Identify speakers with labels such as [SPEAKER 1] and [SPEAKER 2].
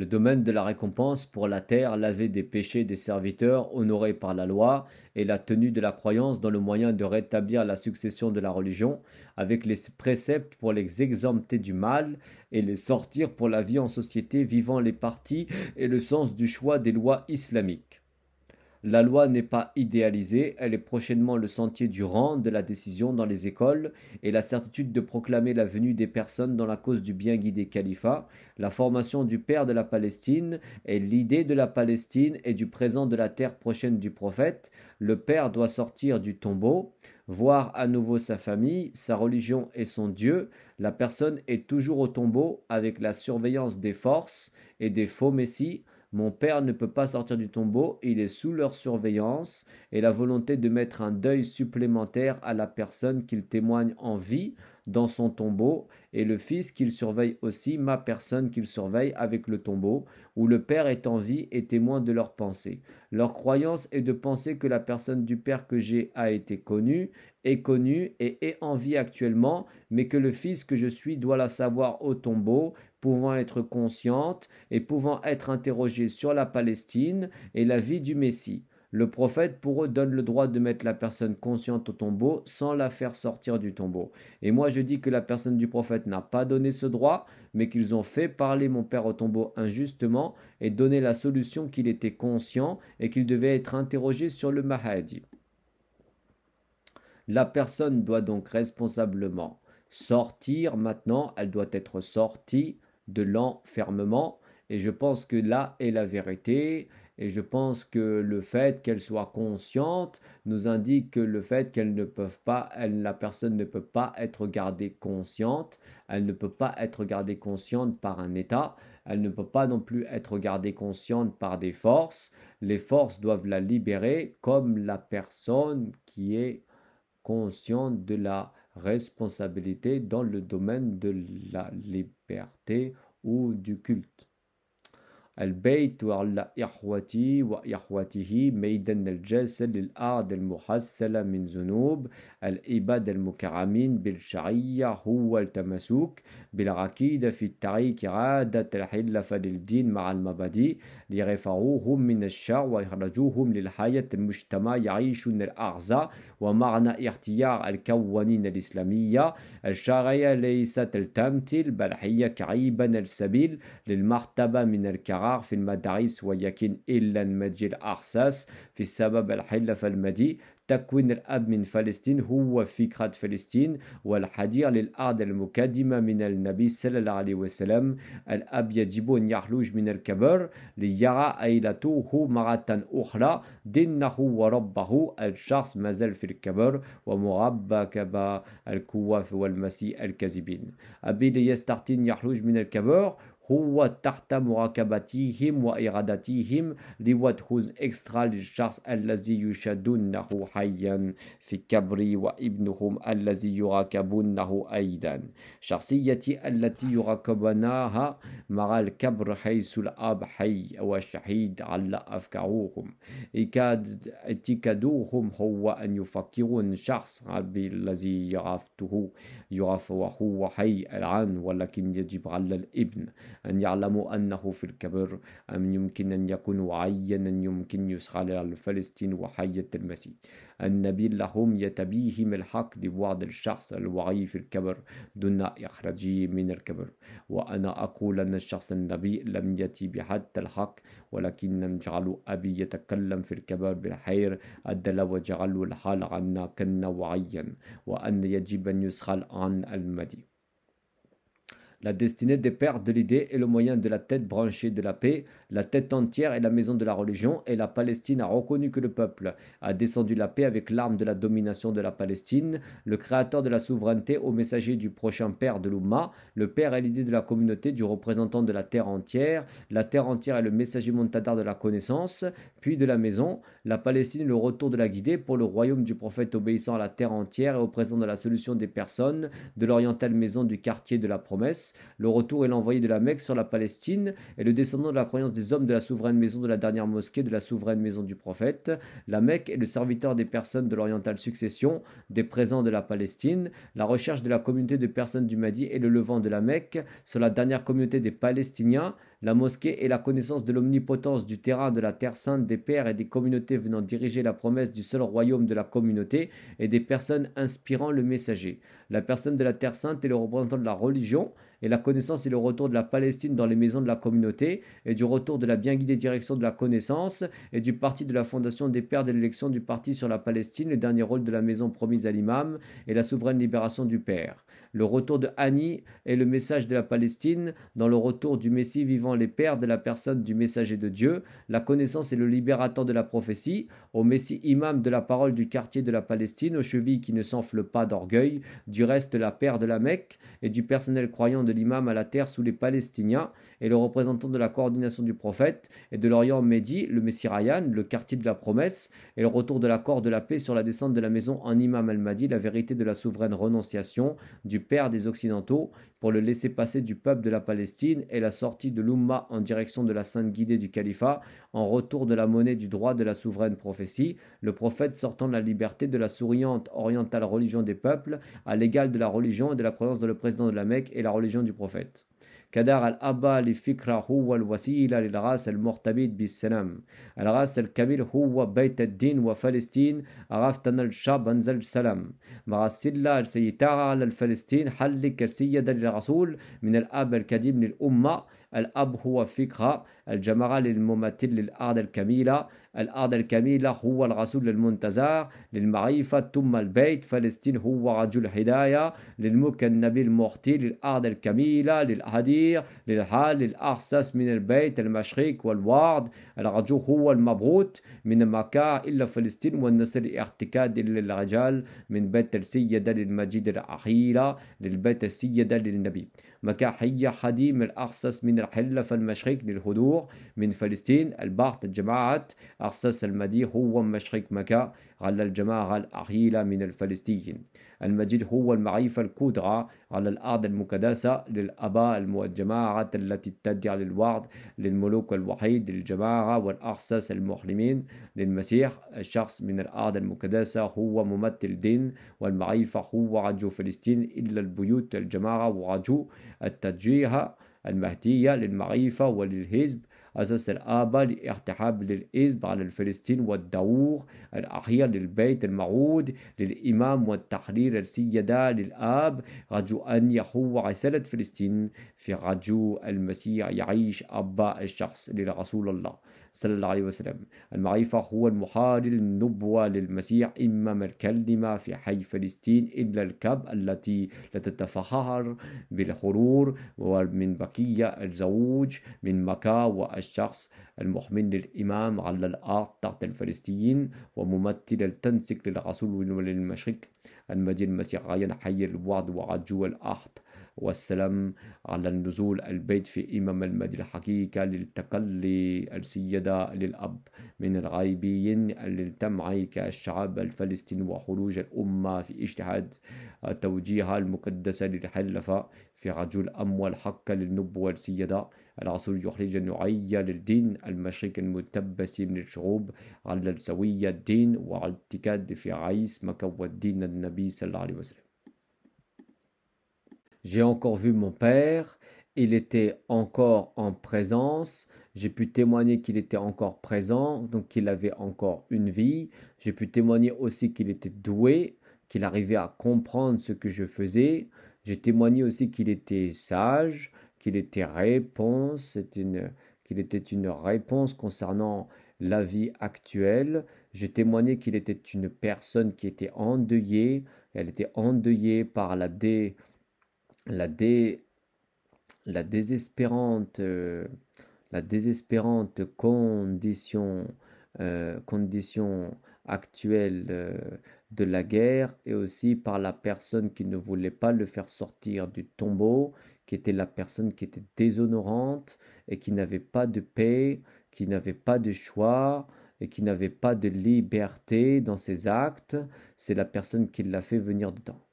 [SPEAKER 1] le domaine de la récompense pour la terre lavée des péchés des serviteurs honorés par la loi et la tenue de la croyance dans le moyen de rétablir la succession de la religion, avec les préceptes pour les exempter du mal et les sortir pour la vie en société vivant les partis et le sens du choix des lois islamiques. La loi n'est pas idéalisée, elle est prochainement le sentier du rang, de la décision dans les écoles, et la certitude de proclamer la venue des personnes dans la cause du bien guidé califat, la formation du père de la Palestine, et l'idée de la Palestine et du présent de la terre prochaine du prophète, le père doit sortir du tombeau, voir à nouveau sa famille, sa religion et son Dieu, la personne est toujours au tombeau avec la surveillance des forces et des faux messies, mon père ne peut pas sortir du tombeau, il est sous leur surveillance, et la volonté de mettre un deuil supplémentaire à la personne qu'il témoigne en vie dans son tombeau, et le Fils qu'il surveille aussi, ma personne qu'il surveille avec le tombeau, où le Père est en vie et témoin de leurs pensées. Leur croyance est de penser que la personne du Père que j'ai a été connue, est connue et est en vie actuellement, mais que le Fils que je suis doit la savoir au tombeau, pouvant être consciente et pouvant être interrogée sur la Palestine et la vie du Messie. Le prophète, pour eux, donne le droit de mettre la personne consciente au tombeau sans la faire sortir du tombeau. Et moi, je dis que la personne du prophète n'a pas donné ce droit, mais qu'ils ont fait parler mon père au tombeau injustement et donné la solution qu'il était conscient et qu'il devait être interrogé sur le Mahadi. La personne doit donc responsablement sortir maintenant, elle doit être sortie de l'enfermement. Et je pense que là est la vérité. Et je pense que le fait qu'elle soit consciente nous indique que le fait qu'elle ne peuvent pas, la personne ne peut pas être gardée consciente, elle ne peut pas être gardée consciente par un état, elle ne peut pas non plus être gardée consciente par des forces. Les forces doivent la libérer comme la personne qui est consciente de la responsabilité dans le domaine de la liberté ou du culte. البيت وعلى إخوتي وإخوته ميدان الجلسة للأعد المحسلة من ذنوب العباد المكعمين بالشرعية هو التمسك بالعقيدة في التعيك عادة الحلف للدين مع المبادئ لرفعوهم من الشر وإخرجوهم للحياة المجتمع يعيشون الأعزاء ومعنى اختيار القوانين الإسلامية الشرعية ليست التمثيل بل هي كعيبا السبيل للمرتبة من الكرامة الشعار في المدارس ويكن إلا المجي الأرساس في سبب الحل المدي تكوين الأب من فلسطين هو فكرة فلسطين والحدير للأرض المقدمة من النبي صلى الله عليه وسلم الأب يجب أن يخرج من الكبر ليرى عائلته مرة أخرى دينه وربه الشخص مازال في الكبر ومربى كبا الكواف والمسيح الكاذبين أبي ليستطيع يخرج من الكبر هو تحت مراقبتهم وإرادتهم لوات خوز إكسترا للشخص الذي يشدونه حيا في الكبر وابنهم الذي يراقبونه أيضا شخصيتي التي يراقبناها مع الكبر حيث الأب حي والشهيد على أفكارهم اعتقادهم هو أن يفكرون شخص الذي يعرفته يعرف وهو حي الآن ولكن يجب على الابن أن يعلموا أنه في الكبر أم يمكن أن يكون عينا يمكن على فلسطين وحية المسيح النبي لهم يتبيهم الحق لبعض الشخص الوعي في الكبر دون إخراجه من الكبر وأنا أقول أن الشخص النبي لم يأتي بحتى الحق ولكن نجعل أبي يتكلم في الكبر بالخير أدل وجعل الحال عنا كنا وعيا وأن يجب أن يسخل عن المدي La destinée des pères de l'idée est le moyen de la tête branchée de la paix. La tête entière est la maison de la religion et la Palestine a reconnu que le peuple a descendu la paix avec l'arme de la domination de la Palestine. Le créateur de la souveraineté au messager du prochain père de l'Oumma. Le père est l'idée de la communauté du représentant de la terre entière. La terre entière est le messager montadar de la connaissance, puis de la maison. La Palestine est le retour de la guidée pour le royaume du prophète obéissant à la terre entière et au présent de la solution des personnes, de l'orientale maison du quartier de la promesse. Le retour est l'envoyé de la Mecque sur la Palestine et le descendant de la croyance des hommes de la souveraine maison de la dernière mosquée de la souveraine maison du prophète. La Mecque est le serviteur des personnes de l'orientale succession, des présents de la Palestine. La recherche de la communauté de personnes du Mahdi et le levant de la Mecque sur la dernière communauté des Palestiniens. La mosquée est la connaissance de l'omnipotence du terrain de la terre sainte des pères et des communautés venant diriger la promesse du seul royaume de la communauté et des personnes inspirant le messager. La personne de la terre sainte est le représentant de la religion et la connaissance et le retour de la Palestine dans les maisons de la communauté, et du retour de la bien guidée direction de la connaissance, et du parti de la fondation des pères de l'élection du parti sur la Palestine, le dernier rôle de la maison promise à l'imam, et la souveraine libération du père. Le retour de Annie est le message de la Palestine, dans le retour du Messie vivant les pères de la personne du messager de Dieu, la connaissance et le libérateur de la prophétie, au Messie imam de la parole du quartier de la Palestine, aux chevilles qui ne s'enflent pas d'orgueil, du reste la père de la Mecque, et du personnel croyant de de l'imam à la terre sous les Palestiniens et le représentant de la coordination du prophète et de l'Orient Mehdi, le Messirayan, le quartier de la promesse et le retour de l'accord de la paix sur la descente de la maison en imam al-Mahdi, la vérité de la souveraine renonciation du père des Occidentaux pour le laisser passer du peuple de la Palestine et la sortie de l'Umma en direction de la sainte guidée du califat en retour de la monnaie du droit de la souveraine prophétie, le prophète sortant de la liberté de la souriante orientale religion des peuples à l'égal de la religion et de la croyance de le président de la Mecque et la religion التلفزيون du prophète كدار الأب لفكرة هو الوسيلة للراس المرتبط بالسلام الراس الكبير هو بيت الدين وفلسطين عرفت أن الشعب أنزل السلام مع السلة السيطرة على الفلسطين حلك السيدة للرسول من الأب القديم للأمة الأب هو فكرة الجمرة للممثل للأرض الكاملة الأرض الكاملة هو الرسول المنتظر للمعرفة ثم البيت فلسطين هو رجل هداية للملك النبي المعطي للأرض الكاملة للهدير للحال للأحساس من البيت المشرق والوعد الرجل هو المبروت من مكة إلى فلسطين والنسل الارتكاد للرجال من بيت السيدة للمجيد الأخيرة للبيت السيدة للنبي مكاحية حديم الأخصص من الحلف المشرق للهدوء من فلسطين البعض الجماعة أخصص المدي هو مشرق مكة على الجماعة الأخيلة من الفلسطين المجيد هو المعرفة القدرة على الأرض المقدسة للآباء والجماعة التي تدعي للوعد للملوك الوحيد للجماعة والأخصص المحرمين للمسيح الشخص من الأرض المقدسة هو ممثل الدين والمعرفة هو عجو فلسطين إلا البيوت الجماعة وعجو التجريها المهدية للمعرفة وللحزب أساس الآبة لارتحاب للإزب على الفلسطين والدور الأخير للبيت المعود للإمام والتحرير السيدة للآب رجو أن يخو رسالة فلسطين في رجو المسيح يعيش أبا الشخص لرسول الله صلى الله عليه وسلم المعرفة هو المحاضر النبوة للمسيح إمام الكلمة في حي فلسطين إلا الكب التي لا تتفخر بالغرور ومن بقية الزوج من مكة والشخص المحمل للإمام على الأرض تحت الفلسطين وممثل التنسيق للرسول وللمشرق المدينة المسيحية حي الوعد وعجو الأحد والسلام على النزول البيت في إمام المدينة الحقيقة للتقلي السيدة للأب من الغيبيين للتمعي كالشعب الفلسطيني وخروج الأمة في اجتهاد توجيهها المقدسة للحلفاء J'ai encore vu mon père, il était encore en présence, j'ai pu témoigner qu'il était encore présent, donc qu'il avait encore une vie, j'ai pu témoigner aussi qu'il était doué, qu'il arrivait à comprendre ce que je faisais, j'ai témoigné aussi qu'il était sage, qu'il était réponse, qu'il était une réponse concernant la vie actuelle. J'ai témoigné qu'il était une personne qui était endeuillée. Elle était endeuillée par la dé, la dé, la désespérante, euh, la désespérante condition, euh, condition actuelle. Euh, de la guerre et aussi par la personne qui ne voulait pas le faire sortir du tombeau, qui était la personne qui était déshonorante et qui n'avait pas de paix, qui n'avait pas de choix et qui n'avait pas de liberté dans ses actes. C'est la personne qui l'a fait venir dedans.